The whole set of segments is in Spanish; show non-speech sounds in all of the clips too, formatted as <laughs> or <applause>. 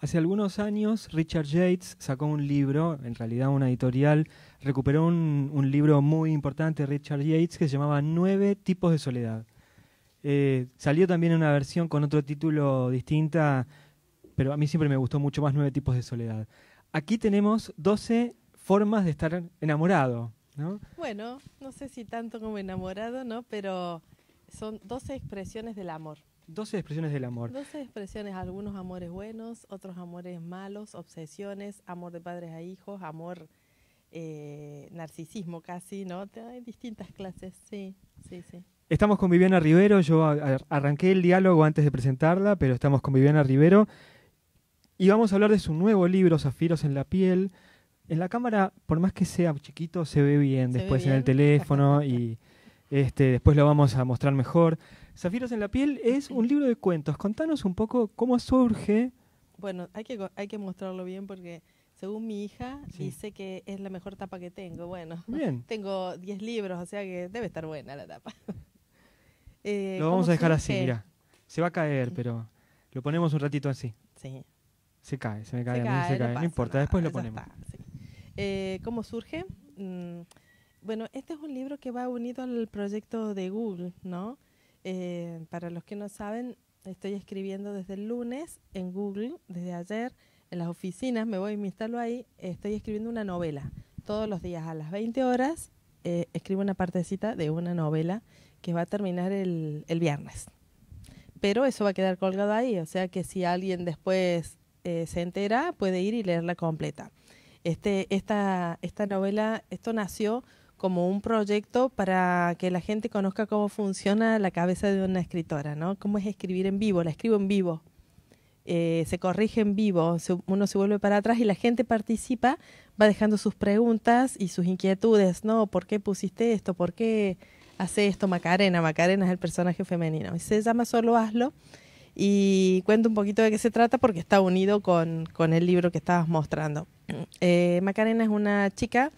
Hace algunos años Richard Yates sacó un libro, en realidad una editorial, recuperó un, libro muy importante, Richard Yates, que se llamaba Nueve tipos de soledad. Eh, salió también una versión con otro título distinta, pero a mí siempre me gustó mucho más Nueve tipos de soledad. Aquí tenemos 12 formas de estar enamorado. Bueno, no sé si tanto como enamorado, ¿no? Pero son 12 expresiones del amor. 12 expresiones del amor. 12 expresiones, algunos amores buenos, otros amores malos, obsesiones, amor de padres a hijos, amor eh, narcisismo casi, ¿no? Hay distintas clases, sí, sí, sí. Estamos con Viviana Rivero, yo arranqué el diálogo antes de presentarla, pero estamos con Viviana Rivero y vamos a hablar de su nuevo libro, Zafiros en la piel. En la cámara, por más que sea chiquito, se ve bien después en el teléfono y este, después lo vamos a mostrar mejor. Zafiros en la piel es un libro de cuentos. Contanos un poco cómo surge. Bueno, hay que, hay que mostrarlo bien porque según mi hija dice que es la mejor tapa que tengo. Bueno, <laughs> tengo 10 libros, o sea que debe estar buena la tapa. <laughs> Eh, lo vamos a dejar así, mira. Se va a caer, pero lo ponemos un ratito así. Sí. Se cae, se me cae, se cae, cae. No, importa, después lo ponemos. Eh, ¿Cómo surge? Mm, bueno, este es un libro que va unido al proyecto de Google, ¿no? Eh, para los que no saben, estoy escribiendo desde el lunes en Google, desde ayer, en las oficinas, me voy a instalar ahí, estoy escribiendo una novela. Todos los días a las 20 horas eh, escribo una partecita de una novela que va a terminar el, viernes. Pero eso va a quedar colgado ahí, o sea que si alguien después eh, se entera, puede ir y leerla completa. Este, esta, esta novela, esto nació como un proyecto para que la gente conozca cómo funciona la cabeza de una escritora, ¿no? Cómo es escribir en vivo, la escribo en vivo, eh, se corrige en vivo, uno se vuelve para atrás y la gente participa, va dejando sus preguntas y sus inquietudes, ¿no? ¿Por qué pusiste esto? ¿Por qué hace esto Macarena? Macarena es el personaje femenino. Se llama Solo Hazlo y cuento un poquito de qué se trata porque está unido con, el libro que estabas mostrando. Eh, Macarena es una chica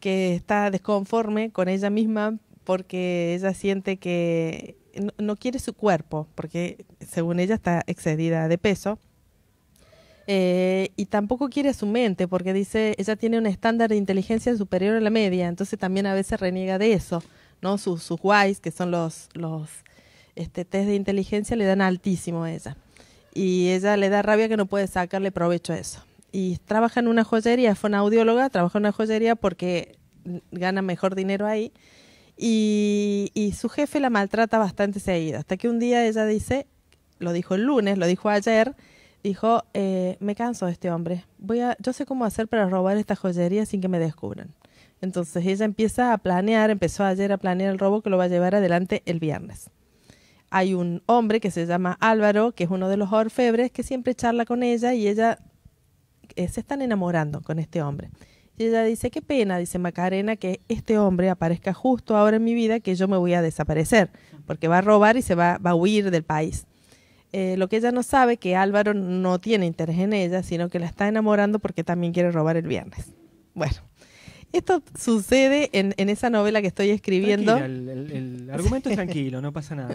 que está desconforme con ella misma porque ella siente que no, quiere su cuerpo, porque según ella está excedida de peso. Eh, y tampoco quiere su mente, porque dice, ella tiene un estándar de inteligencia superior a la media, entonces también a veces reniega de eso, ¿no? Sus, sus que son los, los este, test de inteligencia, le dan altísimo a ella. Y ella le da rabia que no puede sacarle provecho a eso y trabaja en una joyería, fue una audióloga, trabaja en una joyería porque gana mejor dinero ahí. Y, su jefe la maltrata bastante seguida. Hasta que un día ella dice, lo dijo el lunes, lo dijo ayer, dijo, eh, me canso de este hombre. Voy yo sé cómo hacer para robar esta joyería sin que me descubran. Entonces ella empieza a planear, empezó ayer a planear el robo que lo va a llevar adelante el viernes. Hay un hombre que se llama Álvaro, que es uno de los orfebres, que siempre charla con ella y ella eh, se están enamorando con este hombre. Y ella dice, qué pena, dice Macarena, que este hombre aparezca justo ahora en mi vida que yo me voy a desaparecer, porque va a robar y se va, a huir del país. Eh, lo que ella no sabe que Álvaro no tiene interés en ella, sino que la está enamorando porque también quiere robar el viernes. Bueno, esto sucede en, esa novela que estoy escribiendo. El, <laughs> argumento es tranquilo, no pasa nada.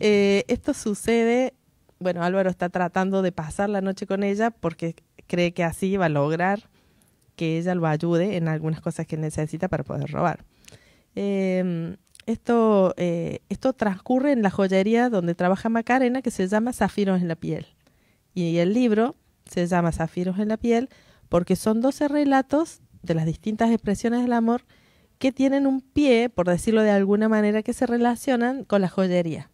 Eh, esto sucede, bueno, Álvaro está tratando de pasar la noche con ella porque cree que así va a lograr que ella lo ayude en algunas cosas que necesita para poder robar. Em, esto, eh, esto transcurre en la joyería donde trabaja Macarena, que se llama Zafiros en la piel. Y el libro se llama Zafiros en la piel porque son 12 relatos de las distintas expresiones del amor que tienen un pie, por decirlo de alguna manera, que se relacionan con la joyería.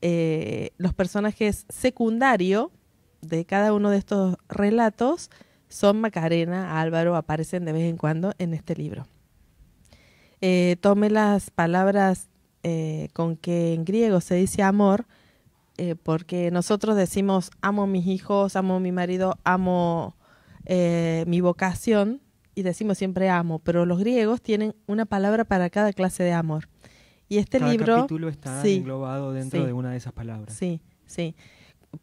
Eh, los personajes secundarios de cada uno de estos relatos son Macarena, Álvaro, aparecen de vez en cuando en este libro. Eh, tome las palabras eh, con que en griego se dice amor, eh, porque nosotros decimos amo mis hijos, amo mi marido, amo mi vocación, y decimos siempre amo, pero los griegos tienen una palabra para cada clase de amor. Y este libro... está englobado dentro de una de esas palabras. Sí, sí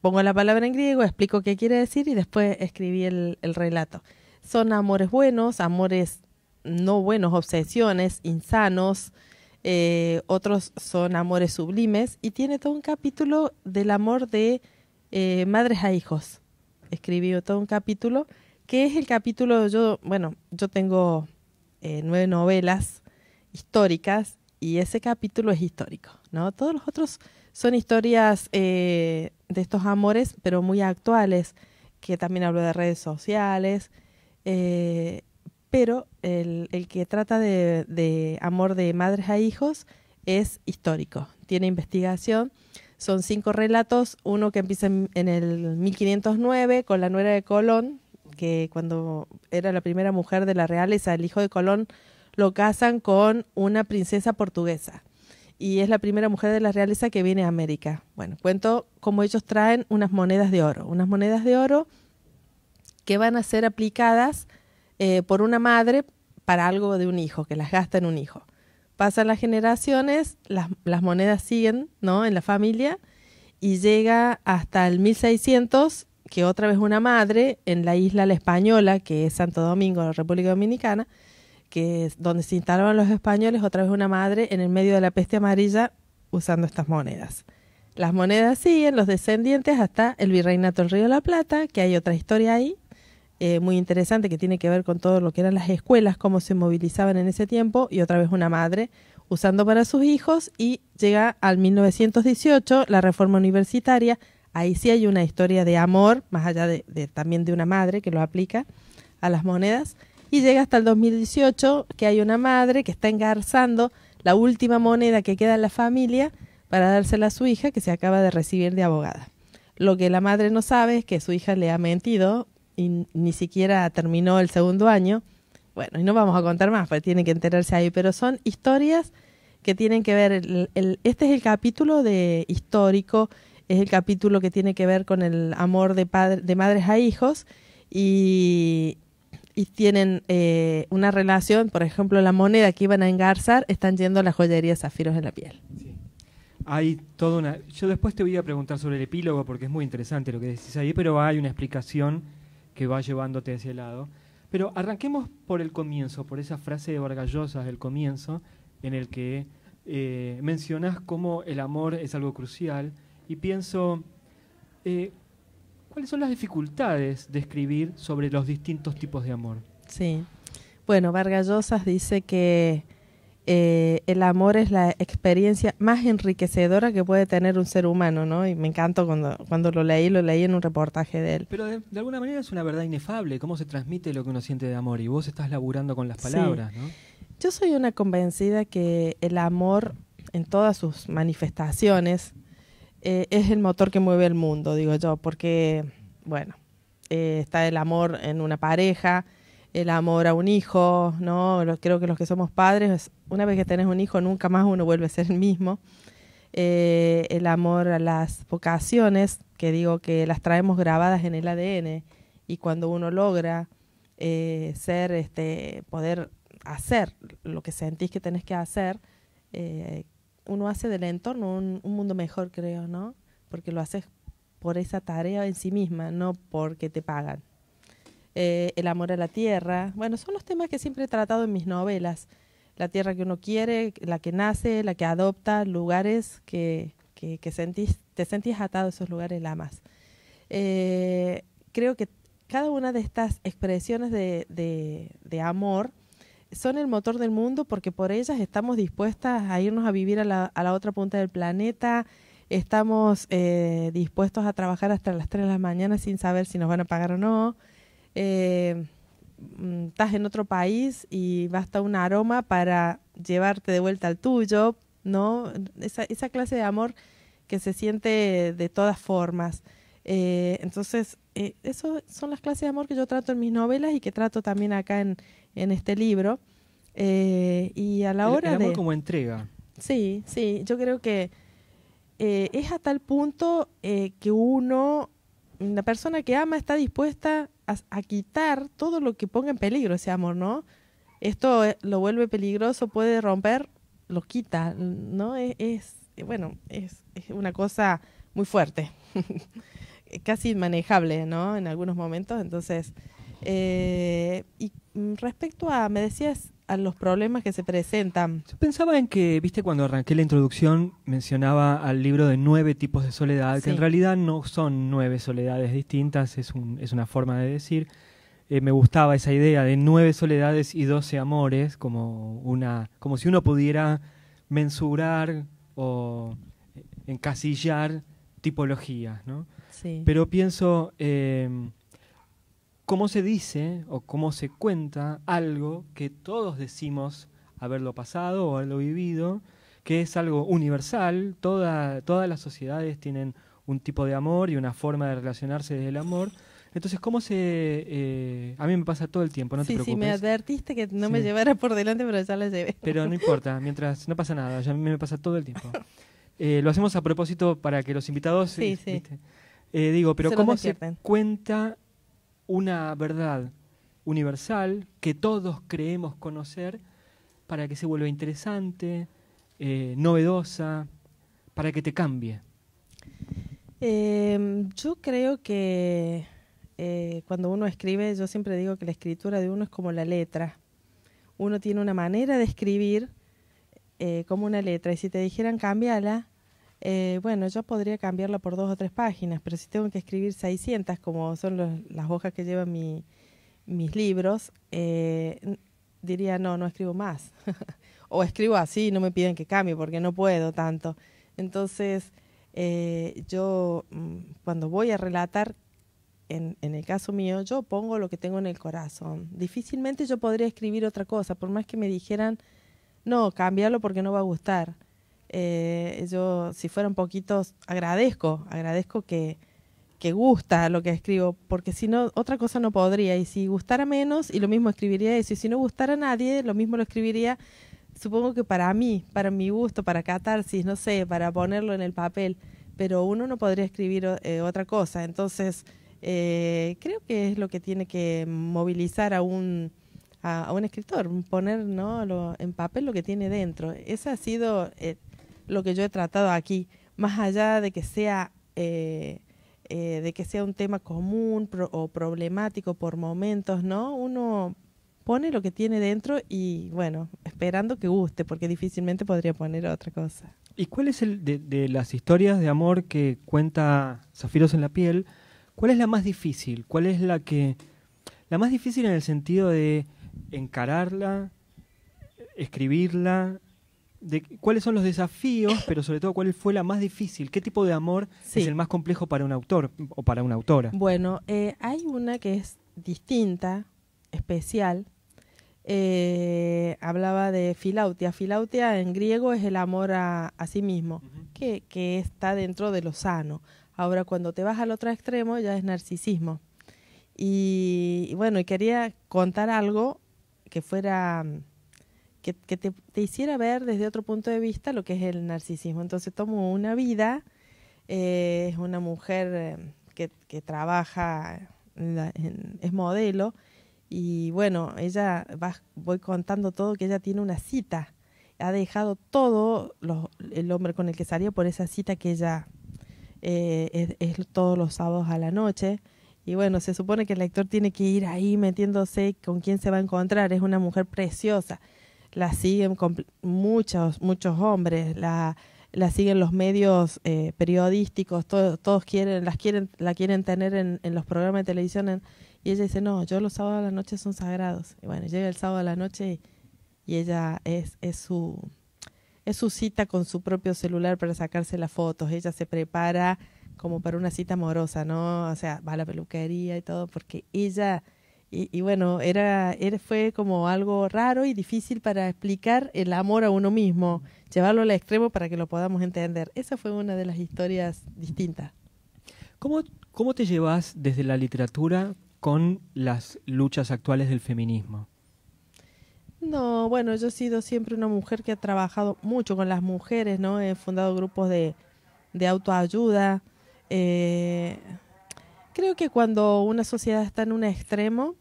pongo la palabra en griego, explico qué quiere decir y después escribí el, relato. Son amores buenos, amores no buenos, obsesiones, insanos, eh, otros son amores sublimes y tiene todo un capítulo del amor de eh, madres a hijos. Escribí todo un capítulo que es el capítulo, yo, bueno, yo tengo eh, nueve novelas históricas y ese capítulo es histórico, ¿no? Todos los otros son historias eh, de estos amores, pero muy actuales, que también hablo de redes sociales, eh, pero el, el, que trata de, amor de madres a hijos es histórico, tiene investigación. Son cinco relatos, uno que empieza en, el 1509 con la nuera de Colón, que cuando era la primera mujer de la realeza, el hijo de Colón lo casan con una princesa portuguesa y es la primera mujer de la realeza que viene a América. Bueno, cuento cómo ellos traen unas monedas de oro, unas monedas de oro que van a ser aplicadas eh, por una madre para algo de un hijo, que las gasta en un hijo. Pasan las generaciones, las, monedas siguen ¿no? en la familia y llega hasta el 1600 que otra vez una madre en la isla La Española, que es Santo Domingo, la República Dominicana, donde se instalaban los españoles, otra vez una madre en el medio de la peste amarilla usando estas monedas. Las monedas siguen, los descendientes, hasta el virreinato del Río de la Plata, que hay otra historia ahí, eh, muy interesante, que tiene que ver con todo lo que eran las escuelas, cómo se movilizaban en ese tiempo, y otra vez una madre usando para sus hijos, y llega al 1918 la reforma universitaria, ahí sí hay una historia de amor, más allá también de una madre que lo aplica a las monedas, y llega hasta el 2018 que hay una madre que está engarzando la última moneda que queda en la familia para dársela a su hija que se acaba de recibir de abogada. Lo que la madre no sabe es que su hija le ha mentido y ni siquiera terminó el segundo año. Bueno, y no vamos a contar más, porque tiene que enterarse ahí, pero son historias que tienen que ver, este es el capítulo de histórico, es el capítulo que tiene que ver con el amor de, padre, de madres a hijos y, y tienen eh, una relación, por ejemplo, la moneda que iban a engarzar, están yendo a la joyería Zafiros en la piel. Hay toda una... Yo después te voy a preguntar sobre el epílogo porque es muy interesante lo que decís ahí, pero hay una explicación que va llevándote hacia el lado. Pero arranquemos por el comienzo, por esa frase de Vargallosa del comienzo, en el que eh, mencionas cómo el amor es algo crucial y pienso... Eh, ¿Cuáles son las dificultades de escribir sobre los distintos tipos de amor? Sí. Bueno, Vargas dice que eh, el amor es la experiencia más enriquecedora que puede tener un ser humano, ¿no? Y me encantó cuando, cuando lo leí, lo leí en un reportaje de él. Pero de, alguna manera es una verdad inefable, cómo se transmite lo que uno siente de amor y vos estás laburando con las palabras, ¿no? Yo soy una convencida que el amor en todas sus manifestaciones eh, es el motor que mueve el mundo, digo yo, porque, bueno, eh, está el amor en una pareja, el amor a un hijo, ¿no? Creo que los que somos padres, una vez que tenés un hijo, nunca más uno vuelve a ser el mismo. Eh, el amor a las vocaciones, que digo que las traemos grabadas en el ADN, y cuando uno logra ser, este, poder hacer lo que sentís que tenés que hacer, uno hace del entorno un, mundo mejor, creo, ¿no? Porque lo haces por esa tarea en sí misma, no porque te pagan. Eh, el amor a la tierra, bueno, son los temas que siempre he tratado en mis novelas. La tierra que uno quiere, la que nace, la que adopta, lugares que, te sentís atado a esos lugares, la amas. Eh, creo que cada una de estas expresiones de amor son el motor del mundo porque por ellas estamos dispuestas a irnos a vivir a la, a la otra punta del planeta, estamos eh, dispuestos a trabajar hasta las 3 de la mañana sin saber si nos van a pagar o no. Eh, mm, estás en otro país y basta un aroma para llevarte de vuelta al tuyo, ¿no? Esa, esa clase de amor que se siente de todas formas. Eh, entonces, esas son las clases de amor que yo trato en mis novelas y que trato también acá en, en este libro. Eh, y a la hora de... como entrega. Sí, sí, yo creo que eh, es a tal punto eh, que uno, la persona que ama está dispuesta a, quitar todo lo que ponga en peligro ese amor, ¿no? Esto lo vuelve peligroso, puede romper, lo quita, ¿no? Es, bueno, es, una cosa muy fuerte, <laughs> casi inmanejable, ¿no? En algunos momentos, entonces... y Mm, respecto a, me decías, a los problemas que se presentan. Yo pensaba en que, viste, cuando arranqué la introducción mencionaba al libro de nueve tipos de soledad, que en realidad no son nueve soledades distintas, es, un, es una forma de decir. Eh, me gustaba esa idea de nueve soledades y doce amores, como, una, como si uno pudiera mensurar o encasillar tipologías, ¿no? Sí. Pero pienso... Em, cómo se dice o cómo se cuenta algo que todos decimos haberlo pasado o haberlo vivido, que es algo universal, todas las sociedades tienen un tipo de amor y una forma de relacionarse desde el amor. Entonces, ¿cómo se...? Eh, a mí me pasa todo el tiempo, no te preocupes. Sí, sí, me advertiste que no me llevara por delante, pero ya lo llevé. Pero no importa, <laughs> mientras no pasa nada, a mí me pasa todo el tiempo. Eh, lo hacemos a propósito para que los invitados... Sí, eh, digo, pero ¿cómo se cuenta una verdad universal que todos creemos conocer para que se vuelva interesante, eh, novedosa, para que te cambie? Em, yo creo que eh, cuando uno escribe, yo siempre digo que la escritura de uno es como la letra. Uno tiene una manera de escribir eh, como una letra y si te dijeran cámbiala, eh, bueno, yo podría cambiarla por dos o tres páginas, pero si tengo que escribir 600, como son las hojas que llevan mi, mis libros, eh, diría, no, no escribo más. <laughs> o escribo así, no me piden que cambie porque no puedo tanto. Entonces, eh, yo mm, cuando voy a relatar, en, el caso mío, yo pongo lo que tengo en el corazón. Difícilmente yo podría escribir otra cosa, por más que me dijeran, no, cambiarlo porque no va a gustar. Eh, yo, si fuera un poquito, agradezco, agradezco que, que gusta lo que escribo, porque si no, otra cosa no podría. Y si gustara menos, y lo mismo escribiría eso. Y si no gustara a nadie, lo mismo lo escribiría, supongo que para mí, para mi gusto, para catarsis, no sé, para ponerlo en el papel. Pero uno no podría escribir eh, otra cosa. Entonces, eh, creo que es lo que tiene que movilizar a un, un escritor, poner ¿no? lo, en papel lo que tiene dentro. Esa ha sido eh, lo que yo he tratado aquí, más allá de que sea, eh, eh, de que sea un tema común o problemático por momentos, ¿no? Uno pone lo que tiene dentro y, bueno, esperando que guste, porque difícilmente podría poner otra cosa. ¿Y cuál es el de, de las historias de amor que cuenta Zafiros en la piel? ¿Cuál es la más difícil? ¿Cuál es la que... La más difícil en el sentido de encararla, escribirla, cuáles son los desafíos, pero sobre todo cuál fue la más difícil, qué tipo de amor es el más complejo para un autor o para una autora. Bueno, eh, hay una que es distinta, especial. Eh, hablaba de filautia. Filautia en griego es el amor a, a sí mismo, que, que, está dentro de lo sano. Ahora, cuando te vas al otro extremo, ya es narcisismo. Y, y bueno, y quería contar algo que fuera que, te, hiciera ver desde otro punto de vista lo que es el narcisismo. Entonces tomo una vida, eh, es una mujer eh, que, que trabaja, en es modelo, y bueno, ella va, voy contando todo que ella tiene una cita, ha dejado todo el hombre con el que salió por esa cita que ella eh, es, es todos los sábados a la noche. Y bueno, se supone que el lector tiene que ir ahí metiéndose con quién se va a encontrar. Es una mujer preciosa la siguen muchos, muchos hombres, la, la siguen los medios eh, periodísticos, todos quieren, las quieren, la quieren tener en, en los programas de televisión. y ella dice, no, yo los sábados a la noche son sagrados. Y bueno, llega el sábado a la noche y, y ella es, es, su, es su cita con su propio celular para sacarse las fotos. Ella se prepara como para una cita amorosa, ¿no? O sea, va a la peluquería y todo, porque ella y, bueno, era, fue como algo raro y difícil para explicar el amor a uno mismo, llevarlo al extremo para que lo podamos entender. Esa fue una de las historias distintas. ¿Cómo, cómo te llevas desde la literatura con las luchas actuales del feminismo? No, bueno, yo he sido siempre una mujer que ha trabajado mucho con las mujeres, ¿no? He fundado grupos de, de autoayuda. Eh, creo que cuando una sociedad está en un extremo,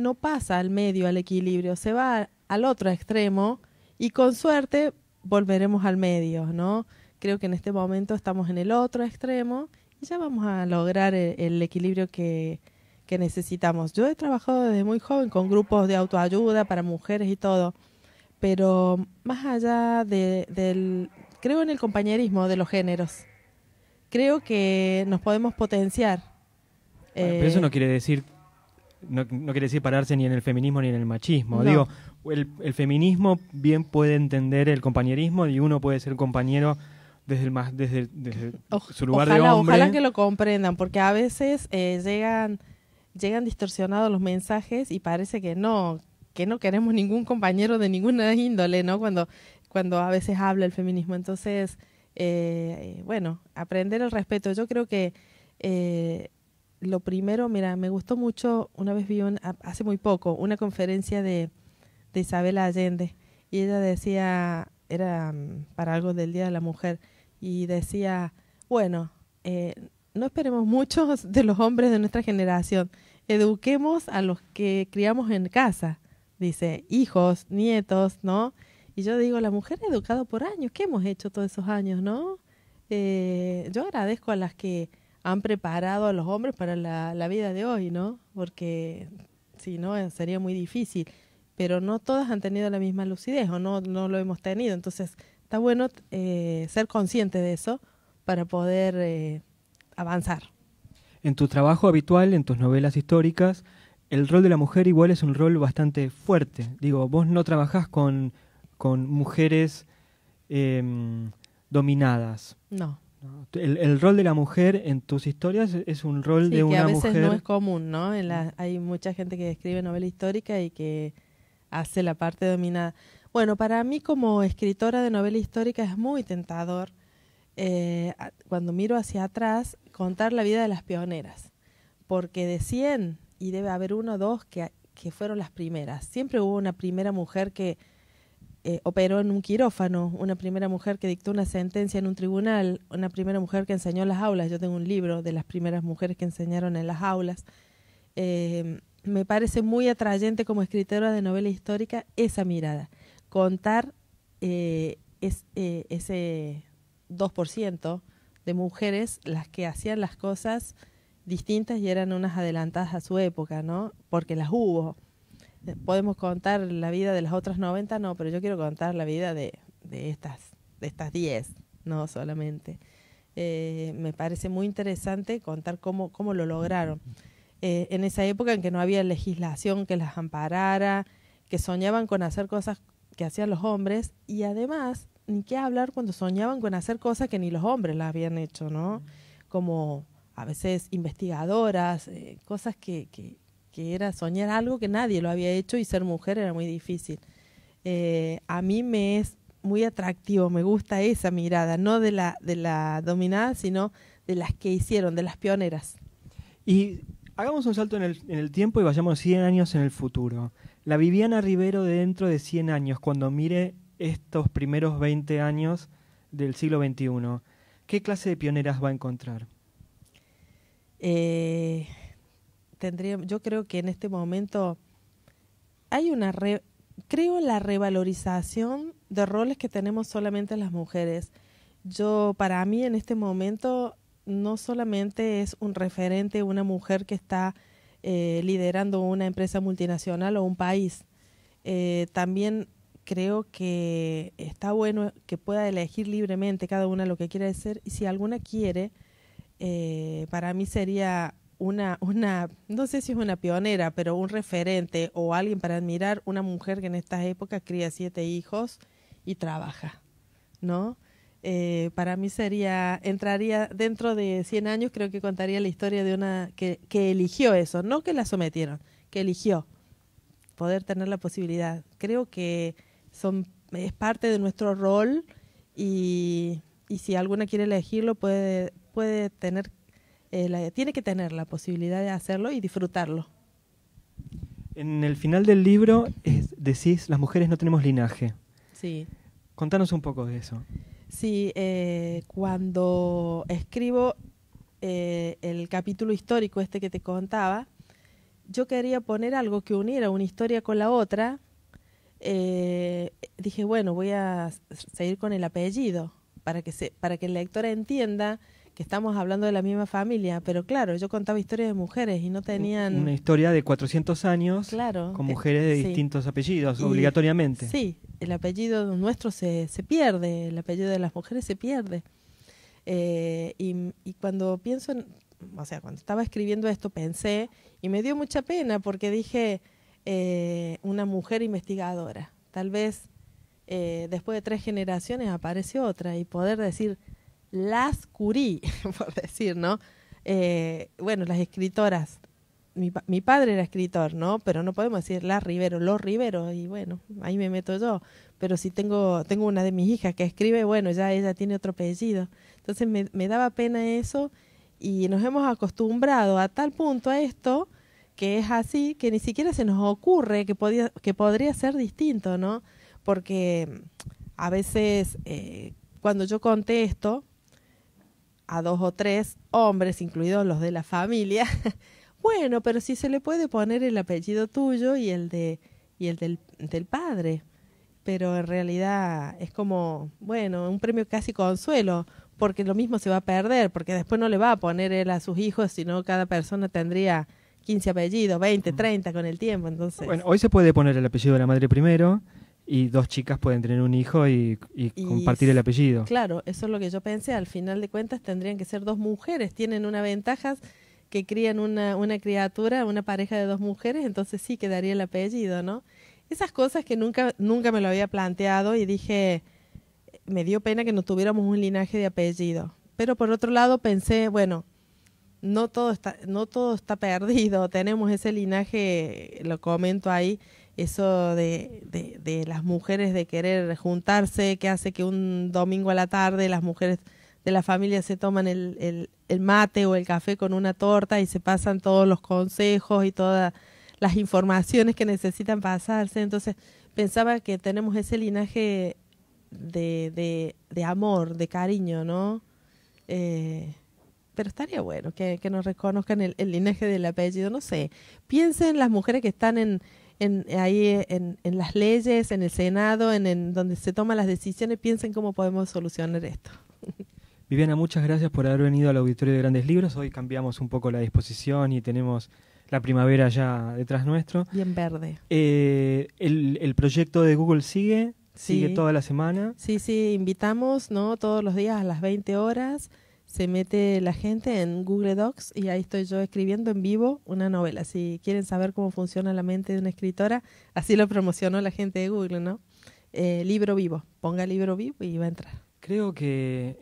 no pasa al medio, al equilibrio, se va al otro extremo y con suerte volveremos al medio, ¿no? Creo que en este momento estamos en el otro extremo y ya vamos a lograr e-, el, equilibrio que, necesitamos. Yo he trabajado desde muy joven con grupos de autoayuda para mujeres y todo, pero más allá del, creo en el compañerismo de los géneros. Creo que nos podemos potenciar. pero eso no eh, quiere decir no, quiere decir pararse ni en el feminismo ni en el machismo. Digo, el, feminismo bien puede entender el compañerismo y uno puede ser compañero desde el más desde, su lugar de hombre. Ojalá que lo comprendan, porque a veces eh, llegan llegan distorsionados los mensajes y parece que no que no queremos ningún compañero de ninguna índole, ¿no? Cuando cuando a veces habla el feminismo, entonces eh, eh, bueno, aprender el respeto. Yo creo que lo primero, mira, me gustó mucho, una vez vi hace muy poco una conferencia de, de Isabela Allende y ella decía, era mm, para algo del Día de la Mujer, y decía, bueno, eh, no esperemos mucho <laughs> de los hombres de nuestra generación, eduquemos a los que criamos en casa, dice, hijos, nietos, ¿no? Y yo digo, la mujer ha educado por años, ¿qué hemos hecho todos esos años, no? Eh, yo agradezco a las que han preparado a los hombres para la, vida de hoy, ¿no? Porque si no, eh, sería muy difícil. Pero no todas han tenido la misma lucidez o no, no lo hemos tenido. Entonces, está bueno eh, ser consciente de eso para poder eh, avanzar. En tu trabajo habitual, en tus novelas históricas, el rol de la mujer igual es un rol bastante fuerte. Digo, vos no trabajás con, con mujeres eh, dominadas. No el, rol de la mujer en tus historias es un rol de una mujer. A veces no es común, ¿no? Mm. hay mucha gente que escribe novela histórica y que hace la parte dominada. Bueno, para mí como escritora de novela histórica es muy tentador eh, cuando miro hacia atrás contar la vida de las pioneras, porque de 100 y debe haber uno o dos que, que fueron las primeras. Siempre hubo una primera mujer que eh, operó en un quirófano, una primera mujer que dictó una sentencia en un tribunal, una primera mujer que enseñó las aulas. Yo tengo un libro de las primeras mujeres que enseñaron en las aulas. Eh, me parece muy atrayente como escritora de novela histórica esa mirada, contar eh, es, eh, ese 2% de mujeres las que hacían las cosas distintas y eran unas adelantadas a su época, ¿no? Porque las hubo podemos contar la vida de las otras 90, no, pero yo quiero contar la vida de, de estas de estas 10, no solamente. Eh, me parece muy interesante contar cómo, cómo lo lograron. Eh, en esa época en que no había legislación que las amparara, que soñaban con hacer cosas que hacían los hombres y además, ni qué hablar cuando soñaban con hacer cosas que ni los hombres las habían hecho, ¿no? Mm. Como a veces investigadoras, eh, cosas que, que, que era soñar algo que nadie lo había hecho y ser mujer era muy difícil. Eh, a mí me es muy atractivo, me gusta esa mirada, no de la, de la dominada, sino de las que hicieron, de las pioneras. Y hagamos un salto en el, tiempo y vayamos 100 años en el futuro. La Viviana Rivero de dentro de 100 años, cuando mire estos primeros 20 años del siglo XXI, ¿qué clase de pioneras va a encontrar? Eh, tendría, yo creo que en este momento hay una, creo la revalorización de roles que tenemos solamente las mujeres. Yo, para mí en este momento, no solamente es un referente una mujer que está eh, liderando una empresa multinacional o un país. Eh, también creo que está bueno que pueda elegir libremente cada una lo que quiera hacer y si alguna quiere, eh, para mí sería una, una, no sé si es una pionera, pero un referente o alguien para admirar, una mujer que en estas épocas cría siete hijos y trabaja, ¿no? Eh, para mí sería, entraría dentro de 100 años, creo que contaría la historia de una que, eligió eso, no que la sometieron, que eligió poder tener la posibilidad. Creo que son, es parte de nuestro rol y, y si alguna quiere elegirlo puede, puede tener eh, tiene que tener la posibilidad de hacerlo y disfrutarlo. En el final del libro es, decís, las mujeres no tenemos linaje. Sí. Contanos un poco de eso. Sí, eh, cuando escribo eh, el capítulo histórico este que te contaba, yo quería poner algo que uniera una historia con la otra. dije, bueno, voy a seguir con el apellido para que, para que el lector entienda estamos hablando de la misma familia, pero claro, yo contaba historias de mujeres y no tenían... Una historia de 400 años con eh, mujeres de distintos apellidos, obligatoriamente. Sí, el apellido nuestro se, se pierde, el apellido de las mujeres se pierde. Eh, y, y, cuando pienso, en, o sea, cuando estaba escribiendo esto pensé, y me dio mucha pena porque dije, eh, una mujer investigadora, tal vez eh, después de tres generaciones aparece otra y poder decir las curí, <laughs> por decir, ¿no? Eh, bueno, las escritoras. Mi, padre era escritor, ¿no? Pero no podemos decir las Rivero, los Rivero, y bueno, ahí me meto yo. Pero si tengo, tengo una de mis hijas que escribe, bueno, ya ella tiene otro apellido. Entonces me, daba pena eso y nos hemos acostumbrado a tal punto a esto que es así que ni siquiera se nos ocurre que, podía, que podría ser distinto, ¿no? Porque mm, a veces eh, cuando yo contesto, a dos o tres hombres, incluidos los de la familia, <laughs> bueno, pero si se le puede poner el apellido tuyo y el de y el del, del padre, pero en realidad es como, bueno, un premio casi consuelo, porque lo mismo se va a perder, porque después no le va a poner él a sus hijos, sino cada persona tendría 15 apellidos, 20, 30 mm. con el tiempo, entonces. Bueno, hoy se puede poner el apellido de la madre primero y dos chicas pueden tener un hijo y, y, compartir el apellido. Claro, eso es lo que yo pensé. Al final de cuentas tendrían que ser dos mujeres. Tienen una ventaja que crían una, una criatura, una pareja de dos mujeres, entonces sí quedaría el apellido, ¿no? Esas cosas que nunca, nunca me lo había planteado y dije, me dio pena que no tuviéramos un linaje de apellido. Pero por otro lado pensé, bueno, no todo está, no todo está <laughs> perdido, tenemos ese linaje, lo comento ahí, eso de, de, las mujeres de querer juntarse, que hace que un domingo a la tarde las mujeres de la familia se toman el, el, mate o el café con una torta y se pasan todos los consejos y todas las informaciones que necesitan pasarse. Entonces pensaba que tenemos ese linaje de, de, de amor, de cariño, ¿no? Eh, pero estaría bueno que, nos reconozcan el, el, linaje del apellido, no sé. Piensen las mujeres que están en, en, ahí en, en, las leyes, en el Senado, en, en donde se toman las decisiones, piensen cómo podemos solucionar esto. <laughs> Viviana, muchas gracias por haber venido al auditorio de Grandes Libros. Hoy cambiamos un poco la disposición y tenemos la primavera ya detrás nuestro. Bien verde. Eh, el, el, proyecto de Google sigue, sigue toda la semana. Sí, sí, invitamos ¿no? todos los días a las 20 horas se mete la gente en Google Docs y ahí estoy yo escribiendo en vivo una novela. Si quieren saber cómo funciona la mente de una escritora, así lo promocionó la gente de Google, ¿no? Eh, libro vivo, ponga libro vivo y va a entrar. Creo que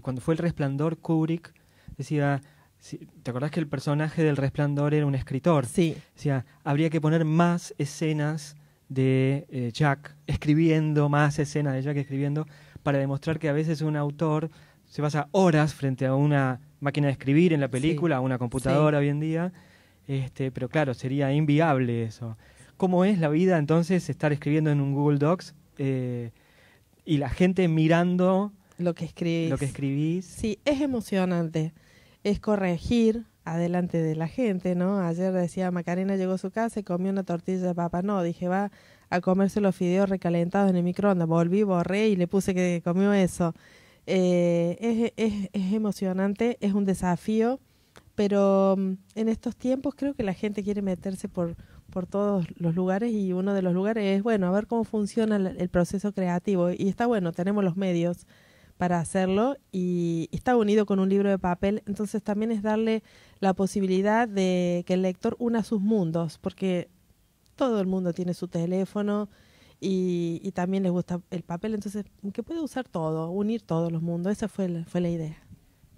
cuando fue El Resplandor, Kubrick decía, ¿te acordás que el personaje del Resplandor era un escritor? Sí. Decía, habría que poner más escenas de eh, Jack escribiendo, más escenas de Jack escribiendo, para demostrar que a veces un autor se pasa horas frente a una máquina de escribir en la película, a una computadora hoy en día. Este, pero claro, sería inviable eso. ¿Cómo es la vida entonces estar escribiendo en un Google Docs eh, y la gente mirando lo que, escribís. lo que Sí, es emocionante. Es corregir adelante de la gente, ¿no? Ayer decía Macarena llegó a su casa y comió una tortilla de papa. No, dije, va a comerse los fideos recalentados en el microondas. Volví, borré y le puse que comió eso. Eh, es, es, es, emocionante, es un desafío, pero mm, en estos tiempos creo que la gente quiere meterse por, por todos los lugares y uno de los lugares es, bueno, a ver cómo funciona el proceso creativo. Y está bueno, tenemos los medios para hacerlo y está unido con un libro de papel, entonces también es darle la posibilidad de que el lector una sus mundos, porque todo el mundo tiene su teléfono, y, y, también les gusta el papel, entonces que puede usar todo, unir todos los mundos, esa fue la, fue la idea.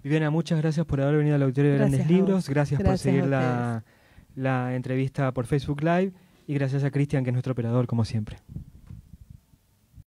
Viviana, muchas gracias por haber venido al la Auditorio de Grandes Libros, gracias, por seguir la, la entrevista por Facebook Live y gracias a Cristian, que es nuestro operador, como siempre.